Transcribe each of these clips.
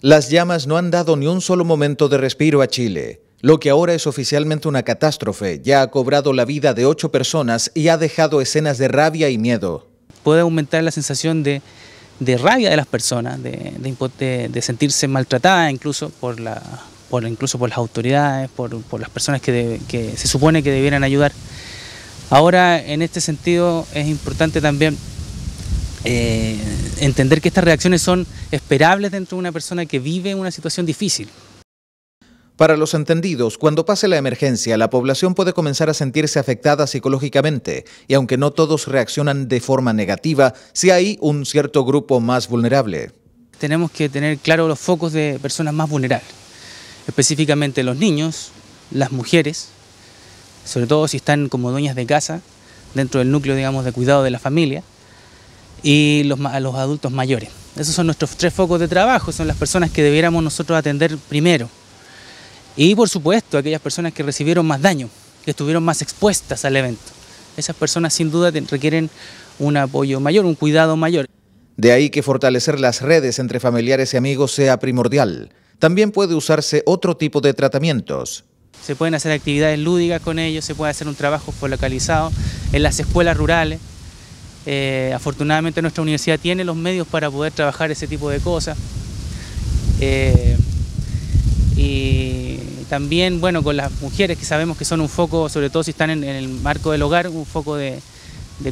Las llamas no han dado ni un solo momento de respiro a Chile. Lo que ahora es oficialmente una catástrofe ya ha cobrado la vida de ocho personas y ha dejado escenas de rabia y miedo. Puede aumentar la sensación de, rabia de las personas, de, de, sentirse maltratadas incluso por, la, por, incluso por las autoridades, por, las personas que se supone que debieran ayudar. Ahora, en este sentido, es importante también eh, entender que estas reacciones son esperables dentro de una persona que vive una situación difícil. Para los entendidos, cuando pase la emergencia, la población puede comenzar a sentirse afectada psicológicamente, y aunque no todos reaccionan de forma negativa, sí hay un cierto grupo más vulnerable. Tenemos que tener claro los focos de personas más vulnerables, específicamente los niños, las mujeres, sobre todo si están como dueñas de casa, dentro del núcleo, digamos, de cuidado de la familia, y los, a los adultos mayores. Esos son nuestros tres focos de trabajo, son las personas que debiéramos nosotros atender primero. Y por supuesto, aquellas personas que recibieron más daño, que estuvieron más expuestas al evento. Esas personas sin duda requieren un apoyo mayor, un cuidado mayor. De ahí que fortalecer las redes entre familiares y amigos sea primordial. También puede usarse otro tipo de tratamientos, se pueden hacer actividades lúdicas con ellos, se puede hacer un trabajo focalizado en las escuelas rurales. Eh, afortunadamente nuestra universidad tiene los medios para poder trabajar ese tipo de cosas. Eh, y también, bueno, con las mujeres que sabemos que son un foco, sobre todo si están en, el marco del hogar, un foco de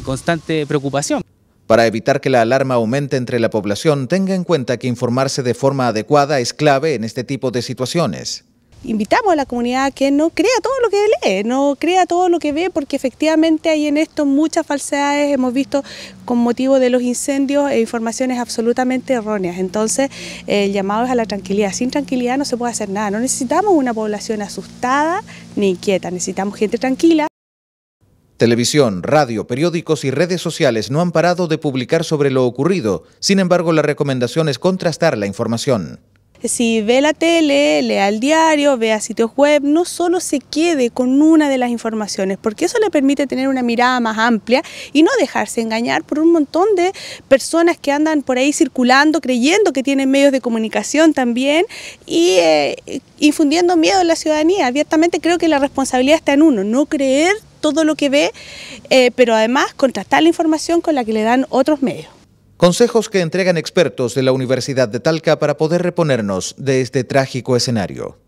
constante preocupación. Para evitar que la alarma aumente entre la población, tenga en cuenta que informarse de forma adecuada es clave en este tipo de situaciones invitamos a la comunidad a que no crea todo lo que lee, no crea todo lo que ve, porque efectivamente hay en esto muchas falsedades. Hemos visto con motivo de los incendios e informaciones absolutamente erróneas. Entonces, el llamado es a la tranquilidad. Sin tranquilidad no se puede hacer nada. No necesitamos una población asustada ni inquieta, necesitamos gente tranquila. Televisión, radio, periódicos y redes sociales no han parado de publicar sobre lo ocurrido, sin embargo la recomendación es contrastar la información. Si ve la tele, lea el diario, vea sitios web, no solo se quede con una de las informaciones, porque eso le permite tener una mirada más amplia y no dejarse engañar por un montón de personas que andan por ahí circulando, creyendo que tienen medios de comunicación también y eh, infundiendo miedo en la ciudadanía. Abiertamente creo que la responsabilidad está en uno, no creer todo lo que ve, eh, pero además contrastar la información con la que le dan otros medios. Consejos que entregan expertos de la Universidad de Talca para poder reponernos de este trágico escenario.